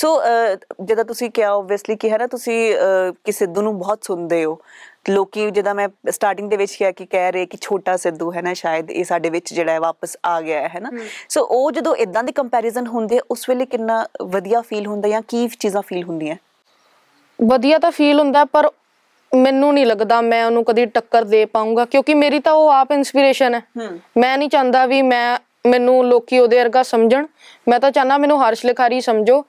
ਸੋ ਜਦੋਂ ਤੁਸੀਂ ਕਿਹਾ ਆਬਵੀਅਸਲੀ ਕਿ ਹੈ ਨਾ ਤੁਸੀਂ ਕਿ ਸਿੱਧੂ ਨੂੰ ਬਹੁਤ ਸੁਣਦੇ ਹੋ ਲੋਕੀ ਜਦੋਂ ਮੈਂ ਸਟਾਰਟਿੰਗ ਦੇ ਵਿੱਚ ਕਿਹਾ ਕਿ ਕਹਿ ਰਹੇ ਕਿ ਛੋਟਾ ਸਿੱਧੂ ਹੈ ਨਾ ਸ਼ਾਇਦ ਇਹ ਸਾਡੇ ਵਿੱਚ ਜਿਹੜਾ ਹੈ ਵਾਪਸ ਆ ਗਿਆ ਹੈ ਨਾ ਸੋ ਉਹ ਜਦੋਂ ਇਦਾਂ ਦੇ ਕੰਪੈਰੀਜ਼ਨ ਹੁੰਦੇ ਉਸ ਵੇਲੇ ਕਿੰਨਾ ਵਧੀਆ ਫੀਲ ਹੁੰਦਾ ਜਾਂ ਕੀ ਚੀਜ਼ਾਂ ਫੀਲ ਹੁੰਦੀਆਂ ਵਧੀਆ ਤਾਂ ਫੀਲ ਹੁੰਦਾ ਪਰ ਮੈਨੂੰ ਨਹੀਂ ਲੱਗਦਾ ਮੈਂ ਉਹਨੂੰ ਕਦੀ ਟੱਕਰ ਦੇ ਪਾਉਂਗਾ ਕਿਉਂਕਿ ਮੇਰੀ ਤਾਂ ਉਹ ਆਪ ਇਨਸਪੀਰੇਸ਼ਨ ਹੈ ਮੈਂ ਨਹੀਂ ਚਾਹੁੰਦਾ ਵੀ ਮੈਂ ਮੈਨੂੰ ਲੋਕੀ ਉਹਦੇ ਵਰਗਾ ਸਮਝਣ ਮੈਂ ਤਾਂ ਚਾਹਨਾ ਮੈਨੂੰ ਹਰਸ਼ ਲਿਖਾਰੀ ਸਮਝੋ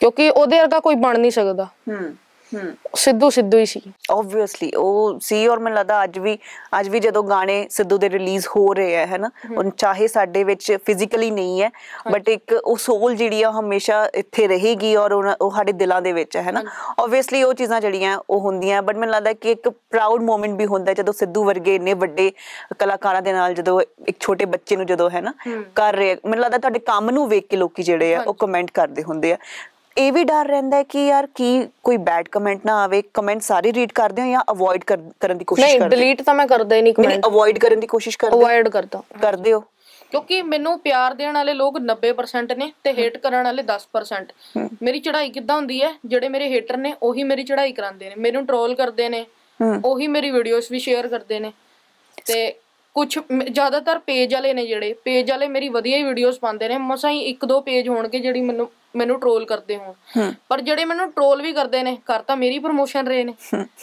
ਕਿਉਂਕਿ ਉਹਦੇ ਵਰਗਾ ਕੋਈ ਬਣ ਨਹੀਂ ਸਕਦਾ ਹੂੰ ਸਿੱਧੂ ਸਿੱਧੂ ਹੀ ਸੀ ਆਬਵੀਅਸਲੀ ਉਹ ਸੀ ਔਰ ਮੈਨੂੰ ਲੱਗਦਾ ਅੱਜ ਵੀ ਅੱਜ ਵੀ ਜਦੋਂ ਗਾਣੇ ਸਿੱਧੂ ਦੇ ਰਿਲੀਜ਼ ਹੋ ਰਹੇ ਆ ਹੈਨਾ ਉਹ ਚਾਹੇ ਸਾਡੇ ਵਿੱਚ ਫਿਜ਼ੀਕਲੀ ਨਹੀਂ ਹੈ ਬਟ ਇੱਕ ਉਹ ਸੋਲ ਜਿਹੜੀ ਆ ਹਮੇਸ਼ਾ ਇੱਥੇ ਰਹੇਗੀ ਔਰ ਉਹ ਸਾਡੇ ਦਿਲਾਂ ਦੇ ਵਿੱਚ ਹੈ ਹੈਨਾ ਆਬਵੀਅਸਲੀ ਉਹ ਚੀਜ਼ਾਂ ਜਿਹੜੀਆਂ ਉਹ ਹੁੰਦੀਆਂ ਬਟ ਮੈਨੂੰ ਲੱਗਦਾ ਕਿ ਇੱਕ ਪ੍ਰਾਊਡ ਮੂਮੈਂਟ ਵੀ ਹੁੰਦਾ ਜਦੋਂ ਸਿੱਧੂ ਵਰਗੇ ਇੰਨੇ ਵੱਡੇ ਕਲਾਕਾਰਾਂ ਦੇ ਨਾਲ ਜਦੋਂ ਇੱਕ ਛੋਟੇ ਬੱਚੇ ਨੂੰ ਜਦੋਂ ਹੈ ਨਾ ਕਰ ਰਹੇ ਮੈਨੂੰ ਲੱਗਦਾ ਤੁਹਾਡੇ ਕੰਮ ਨੂੰ ਵੇਖ ਕੇ ਲੋਕੀ ਜਿਹੜੇ ਆ ਉਹ ਕਮੈਂਟ ਕਰਦੇ ਹੁੰਦੇ ਆ ਇਹ ਵੀ ਡਰ ਰਹਿੰਦਾ ਹੈ ਕਿ ਯਾਰ ਕੀ ਕੋਈ ਬੈਡ ਕਮੈਂਟ ਨਾ ਆਵੇ ਕਮੈਂਟ ਸਾਰੇ ਰੀਡ ਕਰਦੇ ਹਾਂ ਜਾਂ ਅਵੋਇਡ ਕਰਨ ਦੀ ਕੋਸ਼ਿਸ਼ ਕਰਦੇ ਨਹੀਂ ਡਿਲੀਟ ਤਾਂ ਮੈਂ ਕਰਦਾ ਹੀ ਨਹੀਂ ਕਮੈਂਟ ਅਵੋਇਡ ਕਰਨ ਦੀ ਕੋਸ਼ਿਸ਼ ਕਰਦੇ ਅਵੋਇਡ ਕਰਦਾ ਕਰਦੇ ਹੋ ਕਿਉਂਕਿ ਮੈਨੂੰ ਪਿਆਰ ਦੇਣ ਵਾਲੇ ਲੋਕ 90% ਨੇ ਤੇ ਹੇਟ ਕਰਨ ਵਾਲੇ 10% ਮੇਰੀ ਚੜ੍ਹਾਈ ਕਿੱਦਾਂ ਹੁੰਦੀ ਹੈ ਜਿਹੜੇ ਮੇਰੇ ਹੇਟਰ ਨੇ ਉਹੀ ਮੇਰੀ ਚੜ੍ਹਾਈ ਕਰਾਉਂਦੇ ਨੇ ਮੈਨੂੰ ਟ੍ਰੋਲ ਕਰਦੇ ਨੇ ਉਹੀ ਮੇਰੀ ਵੀਡੀਓਜ਼ ਵੀ ਸ਼ੇਅਰ ਕਰਦੇ ਨੇ ਤੇ ਕੁਝ ਜ਼ਿਆਦਾਤਰ ਪੇਜ ਵਾਲੇ ਨੇ ਜਿਹੜੇ ਪੇਜ ਵਾਲੇ ਮੇਰੀ ਵਧੀਆ ਹੀ ਵੀਡੀਓਜ਼ ਪਾਉਂਦੇ ਨੇ ਮਸਾਂ ਹੀ ਇੱਕ ਦੋ ਪੇਜ ਹੋਣਗੇ ਜਿਹੜੀ ਮੈਨੂੰ ਮੈਨੂੰ ਟ੍ਰੋਲ ਕਰਦੇ ਹੋ ਪਰ ਜਿਹੜੇ ਮੈਨੂੰ ਟ੍ਰੋਲ ਵੀ ਕਰਦੇ ਨੇ ਕਰ ਤਾਂ ਮੇਰੀ ਪ੍ਰੋਮੋਸ਼ਨ ਰਹੇ ਨੇ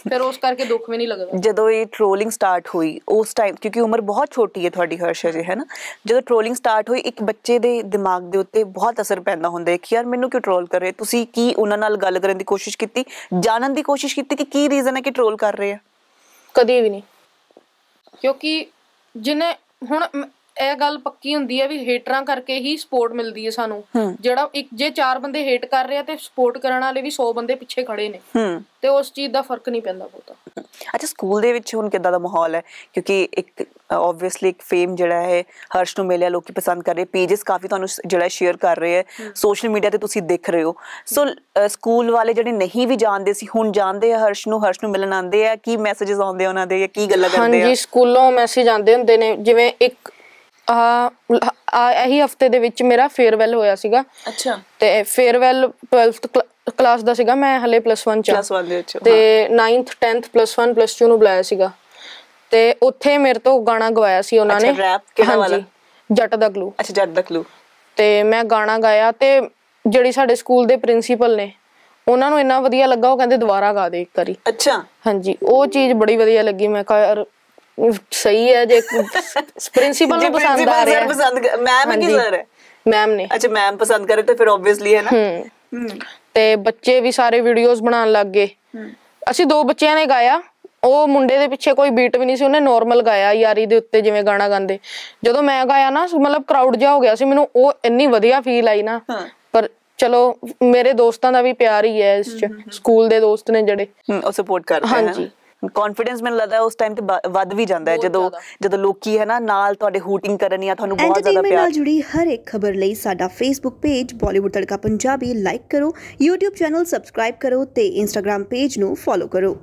ਫਿਰ ਉਸ ਕਰਕੇ ਦੁੱਖ ਵੀ ਨਹੀਂ ਲੱਗਦਾ ਜਦੋਂ ਇਹ ਟ੍ਰੋਲਿੰਗ ਸਟਾਰਟ ਹੋਈ ਉਸ ਟਾਈਮ ਕਿਉਂਕਿ ਉਮਰ ਬਹੁਤ ਛੋਟੀ ਹੈ ਤੁਹਾਡੀ ਹਰਸ਼ਾ ਜੀ ਹੈ ਨਾ ਜਦੋਂ ਟ੍ਰੋਲਿੰਗ ਸਟਾਰਟ ਹੋਈ ਇੱਕ ਬੱਚੇ ਦੇ ਦਿਮਾਗ ਦੇ ਉੱਤੇ ਬਹੁਤ ਅਸਰ ਪੈਂਦਾ ਹੁੰਦਾ ਹੈ ਕਿ ਯਾਰ ਮੈਨੂੰ ਕਿਉਂ ਟ੍ਰੋਲ ਕਰ ਰਹੇ ਤੁਸੀਂ ਕੀ ਉਹਨਾਂ ਨਾਲ ਗੱਲ ਕਰਨ ਦੀ ਕੋਸ਼ਿਸ਼ ਕੀਤੀ ਜਾਣਨ ਦੀ ਕੋਸ਼ਿਸ਼ ਕੀਤੀ ਕਿ ਕੀ ਰੀਜ਼ਨ ਹੈ ਕਿ ਟ੍ਰੋਲ ਕਰ ਰਹੇ ਆ ਕਦੇ ਵੀ ਨਹੀਂ ਕਿਉਂਕਿ ਜਿਨੇ ਹੁਣ ਇਹ ਗੱਲ ਪੱਕੀ ਹੁੰਦੀ ਹੈ ਵੀ ਹੇਟਰਾਂ ਕਰਕੇ ਹੀ ਸਪੋਰਟ ਮਿਲਦੀ ਹੈ ਸਾਨੂੰ ਜਿਹੜਾ ਇੱਕ ਜੇ ਚਾਰ ਬੰਦੇ ਹੇਟ ਕਰ ਰਹੇ ਆ ਤੇ ਸਪੋਰਟ ਕਰਨ ਵਾਲੇ ਵੀ 100 ਬੰਦੇ ਪਿੱਛੇ ਖੜੇ ਨੇ ਤੇ ਉਸ ਚੀਜ਼ ਦਾ ਫਰਕ ਨਹੀਂ ਪੈਂਦਾ ਬਹੁਤਾ ਅੱਛਾ ਸਕੂਲ ਦੇ ਵਿੱਚ ਹੁਣ ਕਿੱਦਾਂ ਦਾ ਮਾਹੌਲ ਹੈ ਕਿਉਂਕਿ ਇੱਕ ਆਬਵੀਅਸਲੀ ਇੱਕ ਫੇਮ ਜਿਹੜਾ ਹੈ ਹਰਸ਼ ਨੂੰ ਮਿਲਿਆ ਲੋਕੀ ਪਸੰਦ ਕਰ ਰਹੇ ਪੇजेस ਕਾਫੀ ਤੁਹਾਨੂੰ ਜਿਹੜਾ ਸ਼ੇਅਰ ਕਰ ਰਹੇ ਹੈ ਸੋਸ਼ਲ ਮੀਡੀਆ ਤੇ ਤੁਸੀਂ ਦੇਖ ਰਹੇ ਹੋ ਸੋ ਸਕੂਲ ਵਾਲੇ ਜਿਹੜੇ ਨਹੀਂ ਵੀ ਜਾਣਦੇ ਸੀ ਹੁਣ ਜਾਣਦੇ ਆ ਹਰਸ਼ ਨੂੰ ਹਰਸ਼ ਨੂੰ ਮਿਲਣ ਆਉਂਦੇ ਆ ਕੀ ਮੈਸੇजेस ਆਉਂਦੇ ਉਹਨਾਂ ਦੇ ਜਾਂ ਕੀ ਗੱਲਾਂ ਕਰਦੇ ਆ ਹਾਂਜੀ ਸਕੂਲੋਂ ਮੈਸੇਜ ਆਉਂਦੇ ਹੁੰਦੇ ਨੇ ਜਿਵੇਂ ਇੱਕ ਆ ਇਹੀ ਹਫਤੇ ਦੇ ਵਿੱਚ ਮੇਰਾ ਫੇਅਰਵੈਲ ਹੋਇਆ ਸੀਗਾ ਅੱਛਾ ਤੇ ਫੇਅਰਵੈਲ 12th ਕਲਾਸ ਦਾ ਸੀਗਾ ਮੈਂ ਹਲੇ +1 ਚ ਕਲਾਸ ਵਾਲੇ ਦੇ ਵਿੱਚ ਤੇ 9th 10th +1 +2 ਨੂੰ ਬੁਲਾਇਆ ਸੀਗਾ ਤੇ ਉੱਥੇ ਮੇਰੇ ਤੋਂ ਗਾਣਾ ਗਵਾਇਆ ਸੀ ਉਹਨਾਂ ਨੇ ਅੱਛਾ ਰੈਪ ਵਾਲਾ ਜੱਟ ਦਾ ਗਲੂ ਅੱਛਾ ਜੱਟ ਦਾ ਗਲੂ ਤੇ ਮੈਂ ਗਾਣਾ ਗਾਇਆ ਤੇ ਜਿਹੜੀ ਸਾਡੇ ਸਕੂਲ ਦੇ ਪ੍ਰਿੰਸੀਪਲ ਨੇ ਉਹਨਾਂ ਨੂੰ ਇੰਨਾ ਵਧੀਆ ਲੱਗਾ ਉਹ ਕਹਿੰਦੇ ਦੁਬਾਰਾ ਗਾ ਦੇ ਇੱਕ ਵਾਰੀ ਅੱਛਾ ਹਾਂਜੀ ਉਹ ਚੀਜ਼ ਬੜੀ ਵਧੀਆ ਲੱਗੀ ਮੈਂ ਕਹਾਂ ਯਾਰ ਸਹੀ ਹੈ ਜੇ ਪ੍ਰਿੰਸੀਪਲ ਨੂੰ ਪਸੰਦ ਆ ਰਿਹਾ ਹੈ ਪਸੰਦ ਮੈਮ ਕੀ ਸਰ ਹੈ ਮੈਮ ਨੇ ਅੱਛਾ ਮੈਮ ਪਸੰਦ ਕਰੇ ਤਾਂ ਫਿਰ ਆਬਵੀਅਸਲੀ ਹੈ ਨਾ ਤੇ ਬੱਚੇ ਵੀ ਸਾਰੇ ਵੀਡੀਓਜ਼ ਬਣਾਉਣ ਲੱਗ ਗਏ ਅਸੀਂ ਦੋ ਬੱਚਿਆਂ ਨੇ ਗਾਇਆ ਉਹ ਮੁੰਡੇ ਦੇ ਪਿੱਛੇ ਕੋਈ ਬੀਟ ਵੀ ਨਹੀਂ ਸੀ ਉਹਨੇ ਨਾਰਮਲ ਗਾਇਆ ਯਾਰੀ ਦੇ ਉੱਤੇ ਜਿਵੇਂ ਗਾਣਾ ਗਾਉਂਦੇ ਜਦੋਂ ਮੈਂ ਗਾਇਆ ਨਾ ਮਤਲਬ ਕਰਾਊਡ ਜਿਹਾ ਹੋ ਗਿਆ ਸੀ ਮੈਨੂੰ ਉਹ ਇੰਨੀ ਵਧੀਆ ਫੀਲ ਆਈ ਨਾ ਪਰ ਚਲੋ ਮੇਰੇ ਦੋਸਤਾਂ ਦਾ ਵੀ ਪਿਆਰ ਹੀ ਹੈ ਇਸ ਚ ਸਕੂਲ ਦੇ ਦੋਸਤ ਨੇ ਜਿਹੜੇ ਉਹ ਸਪੋਰਟ ਕਰਦੇ ਹਨ ਹਾਂਜੀ ਕੌਨਫੀਡੈਂਸ ਮੈਨੂੰ ਲੱਗਦਾ ਉਸ ਟਾਈਮ ਤੇ ਵੱਧ ਵੀ ਜਾਂਦਾ ਹੈ ਜਦੋਂ ਜਦੋਂ ਲੋਕੀ ਹੈ ਨਾ ਨਾਲ ਤੁਹਾਡੇ ਹੂਟਿੰਗ ਕਰਨ ਜਾਂ ਤੁਹਾਨੂੰ ਬਹੁਤ ਜ਼ਿਆਦਾ ਪਿਆਰ ਨਾਲ ਜੁੜੀ ਹਰ ਇੱਕ ਖਬਰ ਲਈ ਸਾਡਾ Facebook page Bollywood Tadka Punjabi like ਕਰੋ YouTube ਚੈਨਲ ਸਬਸਕ੍ਰਾਈਬ ਕਰੋ ਤੇ Instagram ਪੇਜ ਨੂੰ ਫੋਲੋ ਕਰੋ